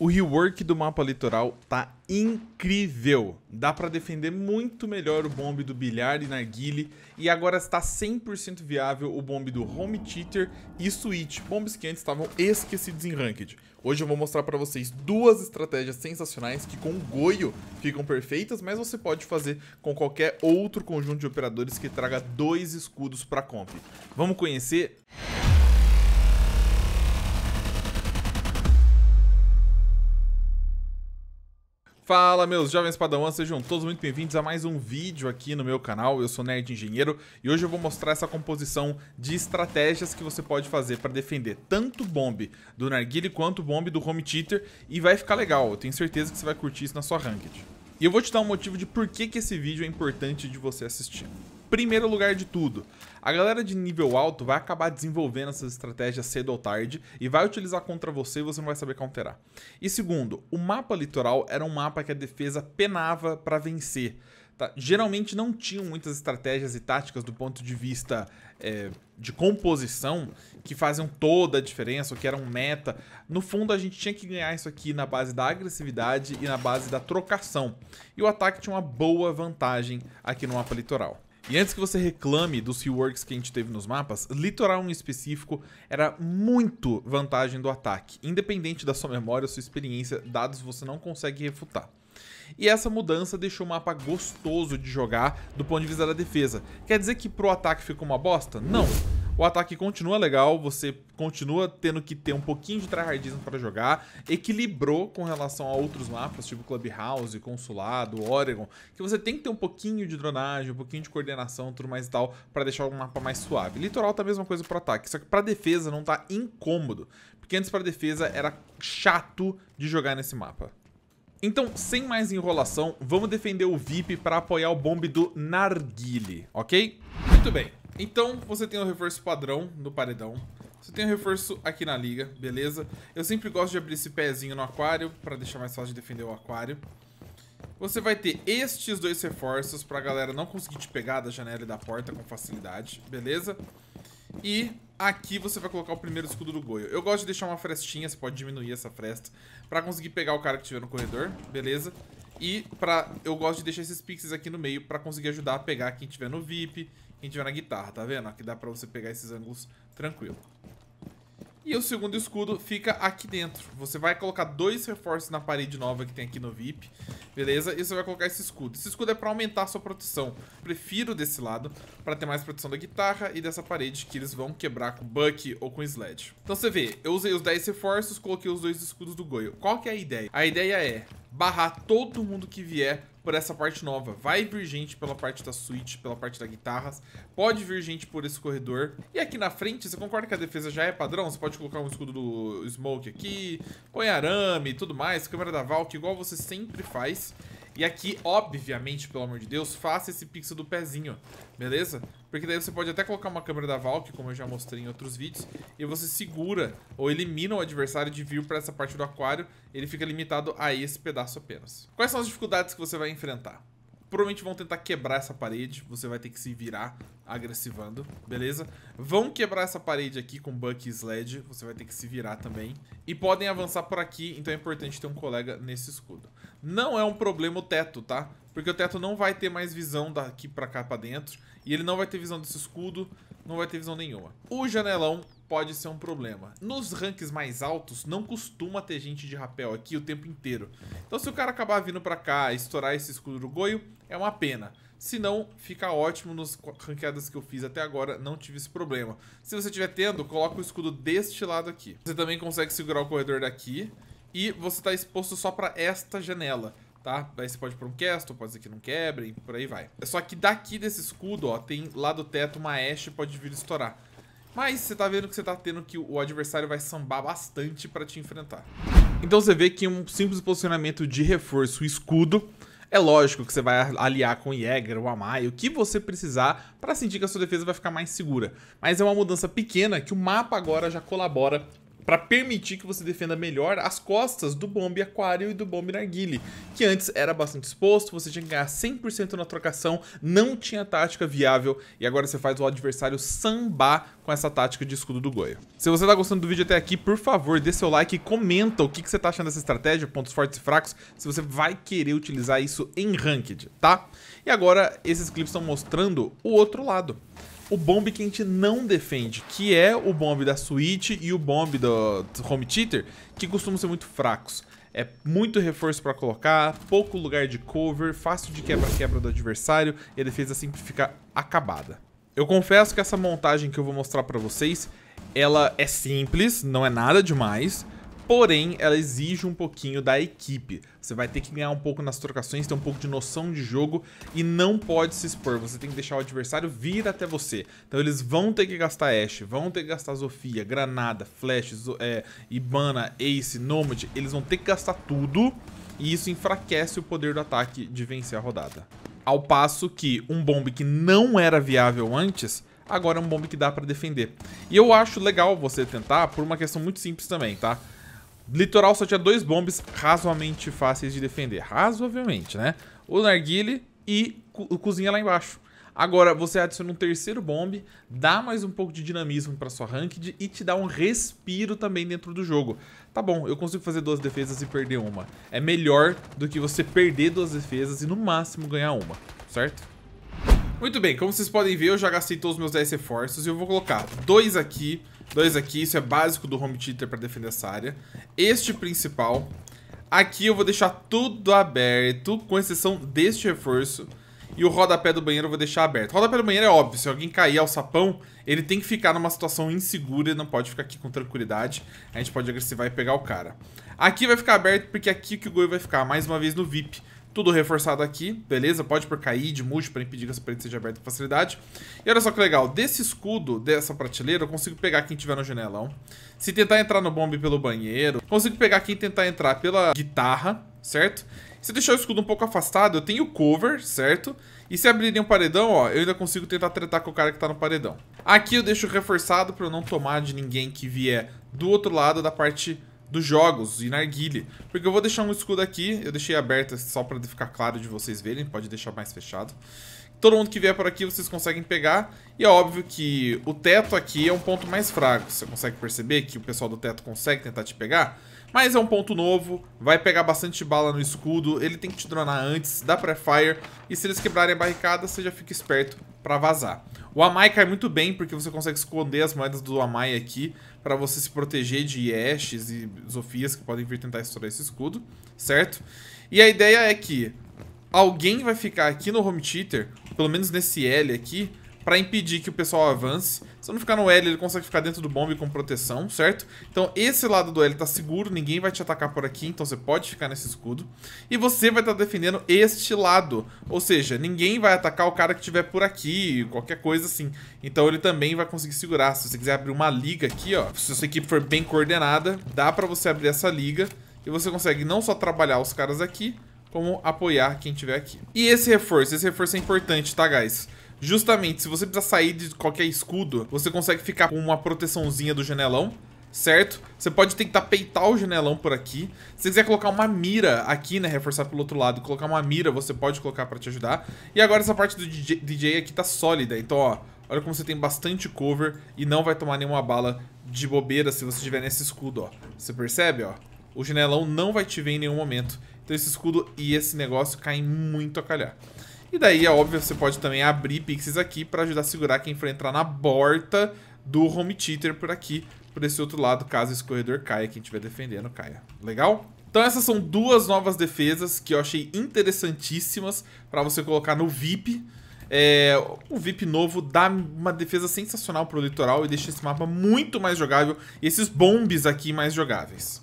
O rework do mapa litoral tá incrível. Dá para defender muito melhor o bombe do bilhar e narguile e agora está 100% viável o bombe do home cheater e switch, bombes que antes estavam esquecidos em ranked. Hoje eu vou mostrar para vocês duas estratégias sensacionais que com goio ficam perfeitas, mas você pode fazer com qualquer outro conjunto de operadores que traga dois escudos para comp. Vamos conhecer? Fala meus jovens padawans, sejam todos muito bem-vindos a mais um vídeo aqui no meu canal, eu sou Nerd Engenheiro e hoje eu vou mostrar essa composição de estratégias que você pode fazer para defender tanto o do Narguile quanto o do Home Cheater e vai ficar legal, eu tenho certeza que você vai curtir isso na sua Ranked. E eu vou te dar um motivo de por que, que esse vídeo é importante de você assistir primeiro lugar de tudo. A galera de nível alto vai acabar desenvolvendo essas estratégias cedo ou tarde e vai utilizar contra você e você não vai saber counterar. E segundo, o mapa litoral era um mapa que a defesa penava para vencer. Tá? Geralmente não tinham muitas estratégias e táticas do ponto de vista é, de composição que faziam toda a diferença, ou que eram meta. No fundo, a gente tinha que ganhar isso aqui na base da agressividade e na base da trocação. E o ataque tinha uma boa vantagem aqui no mapa litoral. E antes que você reclame dos reworks que a gente teve nos mapas, Litoral em específico era muito vantagem do ataque. Independente da sua memória, sua experiência, dados você não consegue refutar. E essa mudança deixou o mapa gostoso de jogar do ponto de vista da defesa. Quer dizer que pro ataque ficou uma bosta? Não. O ataque continua legal, você continua tendo que ter um pouquinho de tryhardismo para jogar. Equilibrou com relação a outros mapas, tipo Clubhouse, Consulado, Oregon, que você tem que ter um pouquinho de dronagem, um pouquinho de coordenação, tudo mais e tal, para deixar o mapa mais suave. Litoral tá a mesma coisa pro ataque, só que pra defesa não tá incômodo, porque antes pra defesa era chato de jogar nesse mapa. Então, sem mais enrolação, vamos defender o VIP para apoiar o bombe do Narguile, ok? Muito bem. Então, você tem o reforço padrão no paredão. Você tem o reforço aqui na liga, beleza? Eu sempre gosto de abrir esse pezinho no aquário, para deixar mais fácil de defender o aquário. Você vai ter estes dois reforços pra galera não conseguir te pegar da janela e da porta com facilidade, beleza? E aqui você vai colocar o primeiro escudo do Goio. Eu gosto de deixar uma frestinha, você pode diminuir essa fresta, pra conseguir pegar o cara que estiver no corredor, beleza? E pra, eu gosto de deixar esses pixels aqui no meio pra conseguir ajudar a pegar quem estiver no VIP quem a gente na guitarra, tá vendo? Aqui dá pra você pegar esses ângulos tranquilo. E o segundo escudo fica aqui dentro. Você vai colocar dois reforços na parede nova que tem aqui no VIP, beleza? E você vai colocar esse escudo. Esse escudo é pra aumentar a sua proteção. Prefiro desse lado, pra ter mais proteção da guitarra e dessa parede que eles vão quebrar com Buck ou com Sledge. Então você vê, eu usei os 10 reforços, coloquei os dois escudos do Goyo. Qual que é a ideia? A ideia é, barrar todo mundo que vier por essa parte nova. Vai vir gente pela parte da suíte, pela parte da guitarras, pode vir gente por esse corredor. E aqui na frente, você concorda que a defesa já é padrão? Você pode colocar um escudo do Smoke aqui, põe arame e tudo mais, câmera da Valk, igual você sempre faz. E aqui, obviamente, pelo amor de Deus, faça esse pixel do pezinho, beleza? Porque daí você pode até colocar uma câmera da Valk, como eu já mostrei em outros vídeos, e você segura ou elimina o adversário de vir para essa parte do aquário, ele fica limitado a esse pedaço apenas. Quais são as dificuldades que você vai enfrentar? Provavelmente vão tentar quebrar essa parede. Você vai ter que se virar agressivando, beleza? Vão quebrar essa parede aqui com Buck e Sledge. Você vai ter que se virar também. E podem avançar por aqui, então é importante ter um colega nesse escudo. Não é um problema o teto, tá? Porque o teto não vai ter mais visão daqui pra cá pra dentro. E ele não vai ter visão desse escudo, não vai ter visão nenhuma. O janelão pode ser um problema. Nos ranks mais altos, não costuma ter gente de rapel aqui o tempo inteiro. Então se o cara acabar vindo pra cá e estourar esse escudo do goio, é uma pena. Se não, fica ótimo nos ranqueadas que eu fiz até agora, não tive esse problema. Se você estiver tendo, coloca o escudo deste lado aqui. Você também consegue segurar o corredor daqui e você está exposto só para esta janela tá? Daí você pode pra um cast, pode ser que não quebrem, por aí vai. É só que daqui desse escudo, ó, tem lá do teto uma ash pode vir estourar. Mas você tá vendo que você tá tendo que o adversário vai sambar bastante para te enfrentar. Então você vê que um simples posicionamento de reforço escudo é lógico que você vai aliar com o Jäger, o Amai, o que você precisar para sentir que a sua defesa vai ficar mais segura. Mas é uma mudança pequena que o mapa agora já colabora para permitir que você defenda melhor as costas do bombe aquário e do bombe narguile, que antes era bastante exposto, você tinha que ganhar 100% na trocação, não tinha tática viável e agora você faz o adversário sambar com essa tática de escudo do Goya. Se você tá gostando do vídeo até aqui, por favor, dê seu like e comenta o que, que você tá achando dessa estratégia, pontos fortes e fracos, se você vai querer utilizar isso em Ranked, tá? E agora esses clipes estão mostrando o outro lado o bomb que a gente não defende, que é o bomb da Switch e o bomb do Home Theater, que costumam ser muito fracos. É muito reforço para colocar, pouco lugar de cover, fácil de quebra-quebra do adversário e a defesa sempre fica acabada. Eu confesso que essa montagem que eu vou mostrar para vocês, ela é simples, não é nada demais, Porém, ela exige um pouquinho da equipe. Você vai ter que ganhar um pouco nas trocações, ter um pouco de noção de jogo e não pode se expor. Você tem que deixar o adversário vir até você. Então eles vão ter que gastar Ashe, vão ter que gastar Sofia, Granada, Flash, é, Ibana, Ace, Nomad. Eles vão ter que gastar tudo e isso enfraquece o poder do ataque de vencer a rodada. Ao passo que um bombe que não era viável antes, agora é um bombe que dá para defender. E eu acho legal você tentar por uma questão muito simples também, tá? Litoral só tinha dois bombes razoavelmente fáceis de defender. Razoavelmente, né? O narguile e o cozinha lá embaixo. Agora, você adiciona um terceiro bombe, dá mais um pouco de dinamismo para sua ranked e te dá um respiro também dentro do jogo. Tá bom, eu consigo fazer duas defesas e perder uma. É melhor do que você perder duas defesas e no máximo ganhar uma, certo? Muito bem, como vocês podem ver, eu já gastei todos os meus 10 reforços e eu vou colocar dois aqui, dois aqui, isso é básico do Home Cheater para defender essa área. Este principal, aqui eu vou deixar tudo aberto, com exceção deste reforço, e o rodapé do banheiro eu vou deixar aberto. O rodapé do banheiro é óbvio, se alguém cair ao sapão, ele tem que ficar numa situação insegura, e não pode ficar aqui com tranquilidade, a gente pode agressivar e pegar o cara. Aqui vai ficar aberto porque é aqui que o Goi vai ficar, mais uma vez no VIP. Tudo reforçado aqui, beleza? Pode por cair de múltiplo para impedir que essa parede seja aberta com facilidade. E olha só que legal, desse escudo, dessa prateleira, eu consigo pegar quem tiver no janelão. Se tentar entrar no bombe pelo banheiro, consigo pegar quem tentar entrar pela guitarra, certo? Se deixar o escudo um pouco afastado, eu tenho cover, certo? E se abrirem um paredão, ó, eu ainda consigo tentar tretar com o cara que tá no paredão. Aqui eu deixo reforçado para eu não tomar de ninguém que vier do outro lado da parte dos jogos e narguile. Porque eu vou deixar um escudo aqui, eu deixei aberto só para ficar claro de vocês verem, pode deixar mais fechado. Todo mundo que vier por aqui vocês conseguem pegar, e é óbvio que o teto aqui é um ponto mais fraco. Você consegue perceber que o pessoal do teto consegue tentar te pegar? Mas é um ponto novo, vai pegar bastante bala no escudo, ele tem que te dronar antes, dá pré-fire, e se eles quebrarem a barricada, você já fica esperto para vazar. O Amai cai muito bem, porque você consegue esconder as moedas do Amai aqui para você se proteger de Ashes e Zofias que podem vir tentar estourar esse escudo, certo? E a ideia é que alguém vai ficar aqui no Home Cheater, pelo menos nesse L aqui, para impedir que o pessoal avance. Se eu não ficar no L, ele consegue ficar dentro do bombe com proteção, certo? Então esse lado do L tá seguro, ninguém vai te atacar por aqui, então você pode ficar nesse escudo. E você vai estar tá defendendo este lado, ou seja, ninguém vai atacar o cara que tiver por aqui, qualquer coisa assim. Então ele também vai conseguir segurar. Se você quiser abrir uma liga aqui, ó, se sua equipe for bem coordenada, dá para você abrir essa liga. E você consegue não só trabalhar os caras aqui, como apoiar quem tiver aqui. E esse reforço, esse reforço é importante, tá, guys? Justamente, se você precisar sair de qualquer escudo, você consegue ficar com uma proteçãozinha do janelão, certo? Você pode tentar peitar o janelão por aqui. Se você quiser colocar uma mira aqui, né, reforçar pelo outro lado, colocar uma mira, você pode colocar pra te ajudar. E agora essa parte do DJ, DJ aqui tá sólida, então, ó, olha como você tem bastante cover e não vai tomar nenhuma bala de bobeira se você estiver nesse escudo, ó. Você percebe, ó? O janelão não vai te ver em nenhum momento. Então esse escudo e esse negócio caem muito a calhar. E daí, é óbvio, você pode também abrir pixels aqui para ajudar a segurar quem for entrar na borda do home cheater por aqui, por esse outro lado, caso esse corredor caia, quem estiver defendendo caia. Legal? Então essas são duas novas defesas que eu achei interessantíssimas para você colocar no VIP. É, o VIP novo dá uma defesa sensacional pro litoral e deixa esse mapa muito mais jogável e esses bombes aqui mais jogáveis.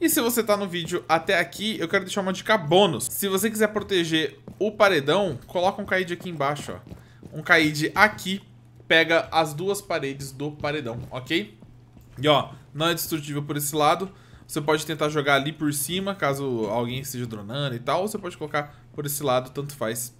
E se você tá no vídeo até aqui, eu quero deixar uma dica bônus. Se você quiser proteger o paredão, coloca um caíde aqui embaixo, ó. Um caíde aqui pega as duas paredes do paredão, ok? E ó, não é destrutível por esse lado. Você pode tentar jogar ali por cima, caso alguém esteja dronando e tal. Ou você pode colocar por esse lado, tanto faz.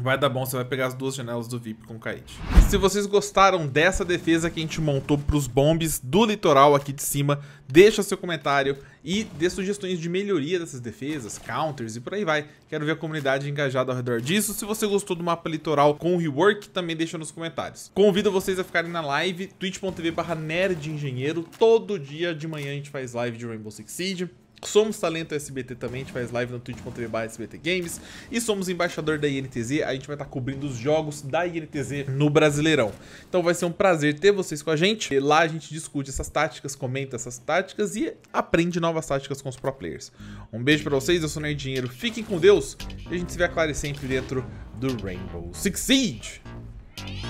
Vai dar bom, você vai pegar as duas janelas do VIP com o Kite. Se vocês gostaram dessa defesa que a gente montou para os bombes do litoral aqui de cima, deixa seu comentário e dê sugestões de melhoria dessas defesas, counters e por aí vai. Quero ver a comunidade engajada ao redor disso. Se você gostou do mapa litoral com o rework, também deixa nos comentários. Convido vocês a ficarem na live twitch.tv barra nerdengenheiro. Todo dia de manhã a gente faz live de Rainbow Six Siege. Somos Talento SBT também, a gente faz live no twitch.tv SBT Games e somos embaixador da INTZ, a gente vai estar tá cobrindo os jogos da INTZ no Brasileirão. Então vai ser um prazer ter vocês com a gente. E lá a gente discute essas táticas, comenta essas táticas e aprende novas táticas com os pro players. Um beijo para vocês, eu sou o Nerd Dinheiro, fiquem com Deus e a gente se vê a Clare sempre dentro do Rainbow Six Siege.